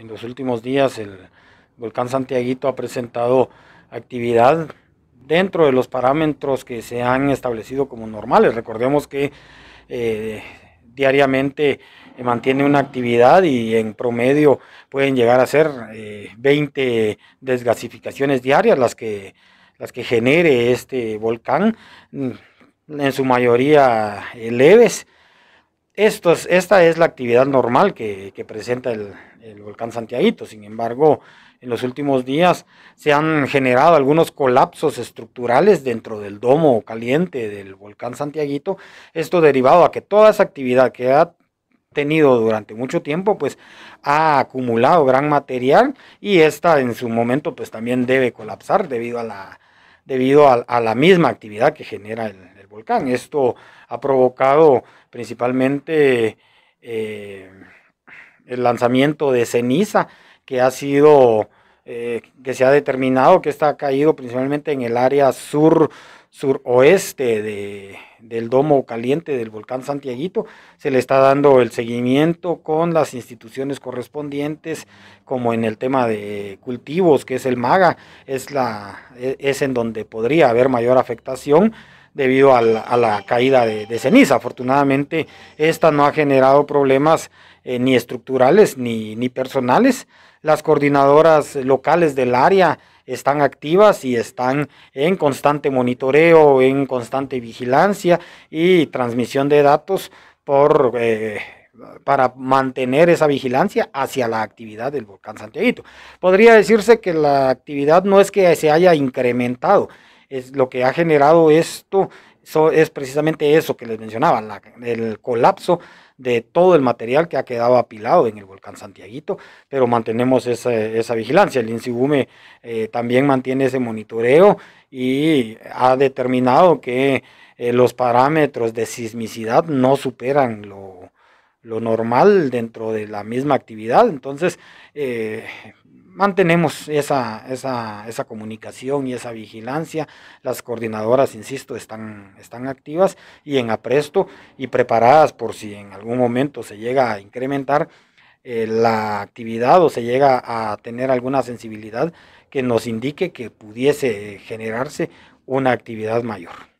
en los últimos días el volcán Santiaguito ha presentado actividad dentro de los parámetros que se han establecido como normales. Recordemos que eh, diariamente mantiene una actividad y en promedio pueden llegar a ser 20 eh, desgasificaciones diarias las que, las que genere este volcán, mm, en su mayoría leves. Esto es, esta es la actividad normal que, presenta el, volcán Santiaguito. Sin embargo, en los últimos días se han generado algunos colapsos estructurales dentro del domo caliente del volcán Santiaguito. Esto derivado a que toda esa actividad que ha tenido durante mucho tiempo, pues ha acumulado gran material y esta en su momento pues también debe colapsar debido a la, debido a la misma actividad que genera el, volcán. Esto ha provocado principalmente eh, el lanzamiento de ceniza que ha sido, eh, que se ha determinado que está caído principalmente en el área sur suroeste de, del domo caliente del volcán Santiaguito. Se le está dando el seguimiento con las instituciones correspondientes, como en el tema de cultivos, que es el MAGA, es, la, e, es en donde podría haber mayor afectación debido a la, caída de, ceniza. Afortunadamente, esta no ha generado problemas eh, ni estructurales ni, ni personales. Las coordinadoras locales del área están activas y están en constante monitoreo, en constante vigilancia y transmisión de datos por... Eh, para mantener esa vigilancia hacia la actividad del volcán Santiago. Podría decirse que la actividad no es que se haya incrementado, es lo que ha generado esto es precisamente eso que les mencionaba, el colapso de todo el material que ha quedado apilado en el volcán Santiaguito, pero mantenemos esa, vigilancia. El INSIBUME eh, también mantiene ese monitoreo y ha determinado que eh, los parámetros de sismicidad no superan lo, normal dentro de la misma actividad. Entonces, eh, mantenemos esa, comunicación y esa vigilancia. Las coordinadoras, insisto, están, están activas y en apresto y preparadas por si en algún momento se llega a incrementar eh, la actividad o se llega a tener alguna sensibilidad que nos indique que pudiese generarse una actividad mayor.